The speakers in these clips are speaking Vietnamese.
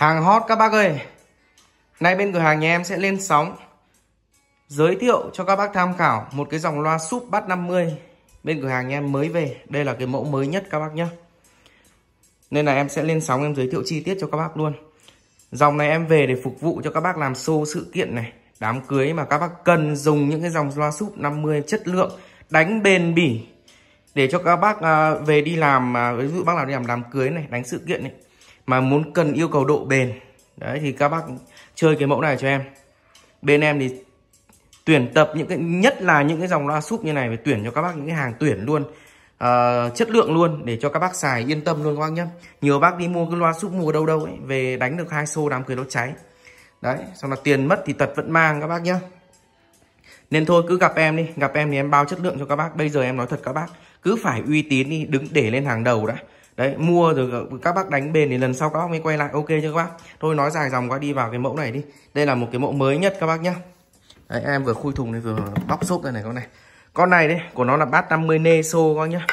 Hàng hot các bác ơi Nay bên cửa hàng nhà em sẽ lên sóng Giới thiệu cho các bác tham khảo Một cái dòng loa súp bát 50 Bên cửa hàng nhà em mới về Đây là cái mẫu mới nhất các bác nhé Nên là em sẽ lên sóng em giới thiệu chi tiết cho các bác luôn Dòng này em về để phục vụ cho các bác làm show sự kiện này Đám cưới mà các bác cần dùng những cái dòng loa súp 50 chất lượng Đánh bền bỉ Để cho các bác à, về đi làm à, Ví dụ bác nào đi làm đám cưới này Đánh sự kiện này mà muốn cần yêu cầu độ bền đấy thì các bác chơi cái mẫu này cho em bên em thì tuyển tập những cái nhất là những cái dòng loa súp như này phải tuyển cho các bác những cái hàng tuyển luôn uh, chất lượng luôn để cho các bác xài yên tâm luôn các bác nhé nhiều bác đi mua cái loa súp mua đâu đâu ấy về đánh được hai xô đám cưới nó cháy đấy xong là tiền mất thì tật vẫn mang các bác nhé nên thôi cứ gặp em đi gặp em thì em bao chất lượng cho các bác bây giờ em nói thật các bác cứ phải uy tín đi đứng để lên hàng đầu đã đấy mua rồi các bác đánh bền thì lần sau các bác mới quay lại ok chưa các bác Tôi nói dài dòng quá đi vào cái mẫu này đi đây là một cái mẫu mới nhất các bác nhá đấy, em vừa khui thùng này vừa bóc xốp ra này con này con này đấy của nó là bát 50 nê xô các nhá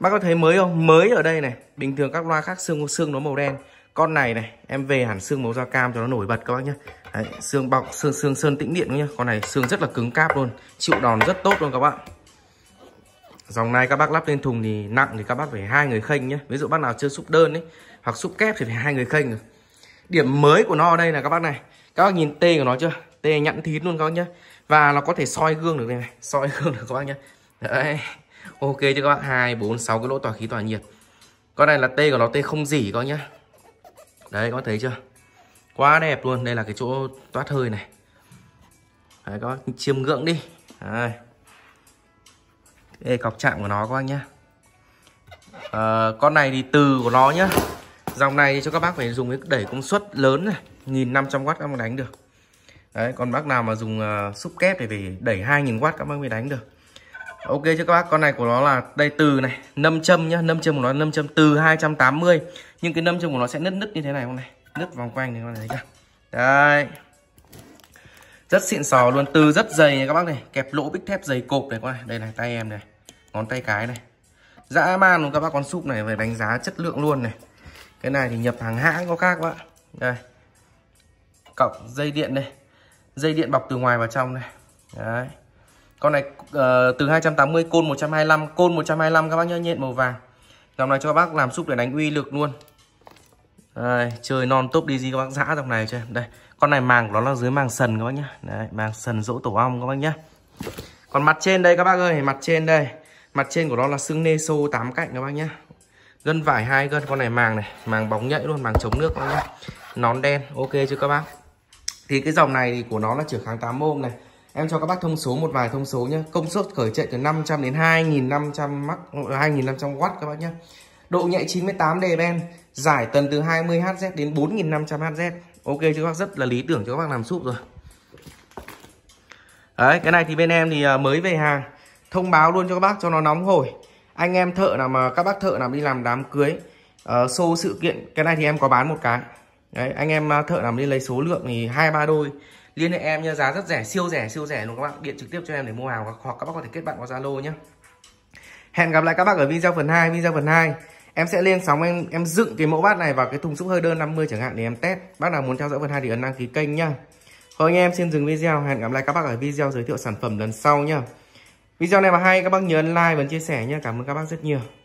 bác có thấy mới không mới ở đây này bình thường các loa khác xương xương nó màu đen con này này em về hẳn xương màu da cam cho nó nổi bật các bác nhá đấy, xương bọc xương xương sơn tĩnh điện nhá con này xương rất là cứng cáp luôn chịu đòn rất tốt luôn các bạn Dòng này các bác lắp lên thùng thì nặng thì các bác phải hai người khênh nhé. Ví dụ bác nào chưa xúc đơn ấy hoặc xúc kép thì phải hai người khênh rồi. Điểm mới của nó ở đây là các bác này. Các bác nhìn T của nó chưa? T nhẵn thín luôn các bác nhé. Và nó có thể soi gương được này này, soi gương được các bác nhé. Đấy. Ok cho các bác 2 4 6 cái lỗ tỏa khí tỏa nhiệt. Con này là T của nó T không dỉ các bác nhé. Đấy các bác thấy chưa? Quá đẹp luôn. Đây là cái chỗ toát hơi này. Đấy các bác chiêm ngưỡng đi. Đấy. Đây cọc chạm của nó các bác nhé. à, ờ, Con này thì từ của nó nhá Dòng này thì cho các bác phải dùng cái đẩy công suất lớn này 1500W các bác đánh được Đấy, còn bác nào mà dùng uh, xúc kép thì phải đẩy 2000W các bác mới đánh được Ok cho các bác, con này của nó là đây từ này, nâm châm nhá, nâm châm của nó nâm châm từ 280. Nhưng cái nâm châm của nó sẽ nứt nứt như thế này không này, nứt vòng quanh này con này thấy chưa? Đấy rất xịn sò luôn từ rất dày này các bác này kẹp lỗ bích thép dày cộp này các này đây này tay em này ngón tay cái này dã man luôn các bác con súp này phải đánh giá chất lượng luôn này cái này thì nhập hàng hãng có khác các bác đây cộng dây điện đây dây điện bọc từ ngoài vào trong này đấy con này uh, từ 280 côn 125 côn 125 các bác nhớ nhện màu vàng dòng này cho các bác làm súp để đánh uy lực luôn đây, chơi non top đi gì các bác dã dòng này chơi, đây con này màng của nó là dưới màng sần các bác nhá đấy, màng sần dỗ tổ ong các bác nhá còn mặt trên đây các bác ơi mặt trên đây mặt trên của nó là xương nê sô tám cạnh các bác nhá gân vải hai gân con này màng này màng bóng nhạy luôn màng chống nước các bác nhá nón đen ok chưa các bác thì cái dòng này thì của nó là chở kháng 8 ôm này em cho các bác thông số một vài thông số nhé công suất khởi chạy từ 500 đến 2.500 mắc 2.500W các bác nhá. độ nhạy 98 dBm giải tần từ 20 Hz đến 4.500 Hz ok cho các bác rất là lý tưởng cho các bác làm súp rồi đấy cái này thì bên em thì à, mới về hàng thông báo luôn cho các bác cho nó nóng hổi anh em thợ nào mà các bác thợ nào đi làm đám cưới uh, show sự kiện cái này thì em có bán một cái đấy anh em à, thợ nào đi lấy số lượng thì hai ba đôi liên hệ em nha giá rất rẻ siêu rẻ siêu rẻ luôn các bạn điện trực tiếp cho em để mua hàng hoặc các bác có thể kết bạn qua zalo nhé hẹn gặp lại các bác ở video phần 2 video phần 2 em sẽ lên sóng em em dựng cái mẫu bát này vào cái thùng xúc hơi đơn 50 chẳng hạn để em test bác nào muốn theo dõi vận hai thì ấn đăng ký kênh nhá thôi anh em xin dừng video hẹn gặp lại các bác ở video giới thiệu sản phẩm lần sau nhá video này mà hay các bác nhớ ấn like và chia sẻ nhá cảm ơn các bác rất nhiều